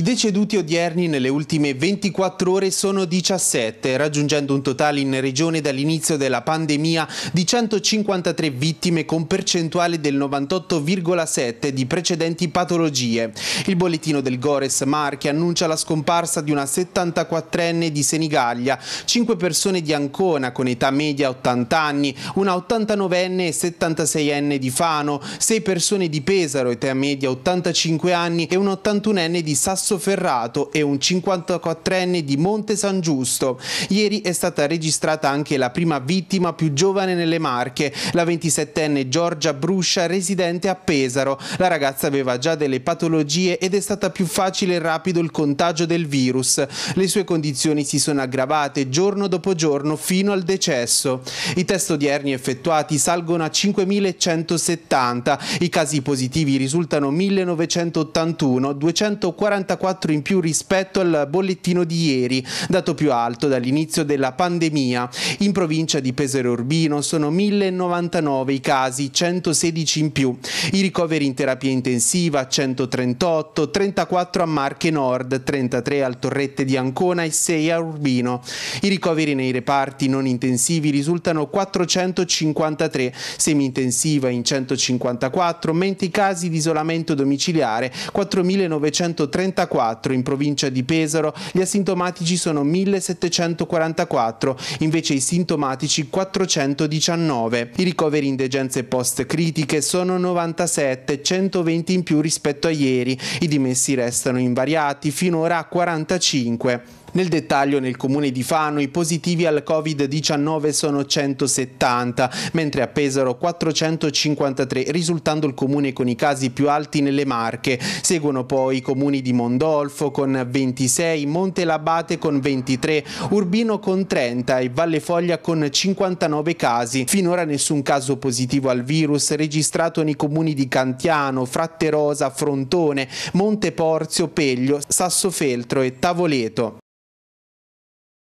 I deceduti odierni nelle ultime 24 ore sono 17, raggiungendo un totale in regione dall'inizio della pandemia di 153 vittime con percentuale del 98,7 di precedenti patologie. Il bollettino del Gores Marche annuncia la scomparsa di una 74enne di Senigallia, 5 persone di Ancona con età media 80 anni, una 89enne e 76enne di Fano, 6 persone di Pesaro età media 85 anni e un 81enne di Sassone Ferrato e un 54enne di Monte San Giusto. Ieri è stata registrata anche la prima vittima più giovane nelle Marche, la 27enne Giorgia Bruscia residente a Pesaro. La ragazza aveva già delle patologie ed è stata più facile e rapido il contagio del virus. Le sue condizioni si sono aggravate giorno dopo giorno fino al decesso. I test odierni effettuati salgono a 5.170, i casi positivi risultano 1.981, 244 34 in più rispetto al bollettino di ieri, dato più alto dall'inizio della pandemia. In provincia di Pesaro Urbino sono 1099 i casi, 116 in più. I ricoveri in terapia intensiva 138, 34 a Marche Nord, 33 al Torrette di Ancona e 6 a Urbino. I ricoveri nei reparti non intensivi risultano 453, semi-intensiva in 154, mentre i casi di isolamento domiciliare 4934 134 in provincia di Pesaro, gli asintomatici sono 1744, invece i sintomatici 419. I ricoveri in degenze post-critiche sono 97, 120 in più rispetto a ieri. I dimessi restano invariati, finora 45. Nel dettaglio nel comune di Fano i positivi al Covid-19 sono 170, mentre a Pesaro 453, risultando il comune con i casi più alti nelle Marche. Seguono poi i comuni di Mondolfo con 26, Montelabate con 23, Urbino con 30 e Valle Foglia con 59 casi. Finora nessun caso positivo al virus registrato nei comuni di Cantiano, Fratterosa, Frontone, Monteporzio, Peglio, Sassofeltro e Tavoleto.